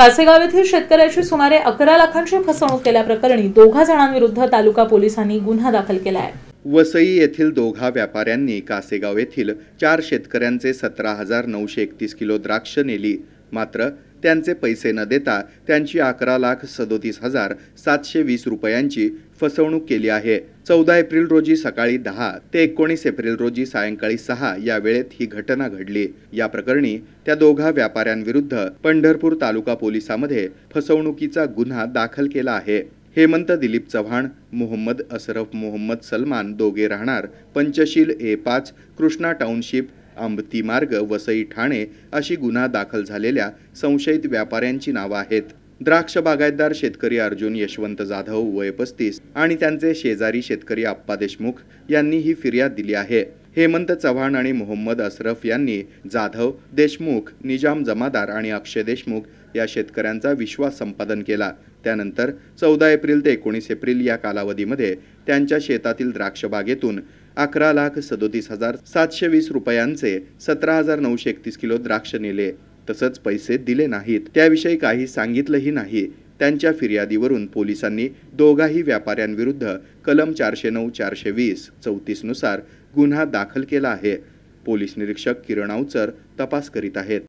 कासेगाव येथील शेतकऱ्याची सुमारे अकरा लाखांची फसवणूक केल्याप्रकरणी दोघा जणांविरुद्ध तालुका पोलिसांनी गुन्हा दाखल केला आहे वसई येथील दोघा व्यापाऱ्यांनी कासेगाव येथील चार शेतकऱ्यांचे सतरा हजार नऊशे एकतीस किलो द्राक्ष नेली मात्र त्यांचे पैसे न देता त्यांची अकरा लाख सदोतीस हजार सातशे वीस रुपयांची फसवणूक केली आहे चौदा एप्रिल रोजी सकाळी दहा ते एकोणीस एप्रिल रोजी सायंकाळी सहा या वेळेत ही घटना घडली या प्रकरणी त्या दोघा व्यापाऱ्यांविरुद्ध पंढरपूर तालुका पोलिसामध्ये फसवणुकीचा गुन्हा दाखल केला आहे हेमंत दिलीप चव्हाण मोहम्मद असरफ मोहम्मद सलमान दोघे राहणार पंचशील ए पाच कृष्णा टाउनशिप आंबती मार्ग वसई ठाणे अशी गुन्हा दाखल झालेल्या संशयित व्यापाऱ्यांची नावं आहेत द्राक्ष बागायतदार शेतकरी अर्जुन यशवंत जाधव वय पस्तीस आणि त्यांचे शेजारी शेतकरी आप्पा देशमुख यांनी ही फिर्याद दिली आहे हेमंत चव्हाण आणि मोहम्मद अशरफ यांनी जाधव देशमुख निजाम जमादार आणि अक्षय देशमुख या शेतकऱ्यांचा विश्वास संपादन केला त्यानंतर चौदा एप्रिल ते एकोणीस एप्रिल या कालावधीमध्ये त्यांच्या शेतातील द्राक्षबागेतून अकरा लाख सदोतीस हजार सातशे वीस रुपयांचे सतरा हजार नऊशे एकतीस किलो द्राक्ष नेले तसंच पैसे दिले नाहीत त्याविषयी काही सांगितलंही नाही त्यांच्या फिर्यादीवरून पोलिसांनी दोघाही व्यापाऱ्यांविरुद्ध कलम चारशे नऊ चारशे वीस चौतीसनुसार गुन्हा दाखल केला आहे पोलीस निरीक्षक किरण अवचर तपास करीत आहेत